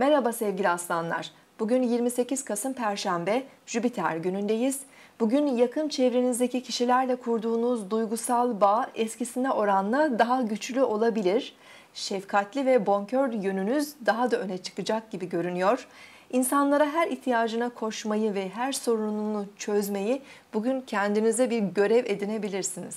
Merhaba sevgili aslanlar. Bugün 28 Kasım Perşembe, Jüpiter günündeyiz. Bugün yakın çevrenizdeki kişilerle kurduğunuz duygusal bağ eskisine oranla daha güçlü olabilir. Şefkatli ve bonkör yönünüz daha da öne çıkacak gibi görünüyor. İnsanlara her ihtiyacına koşmayı ve her sorununu çözmeyi bugün kendinize bir görev edinebilirsiniz.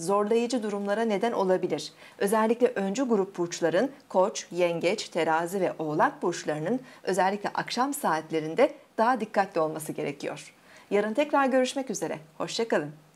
zorlayıcı durumlara neden olabilir. Özellikle öncü grup burçların koç, yengeç, terazi ve oğlak burçlarının özellikle akşam saatlerinde daha dikkatli olması gerekiyor. Yarın tekrar görüşmek üzere. Hoşçakalın.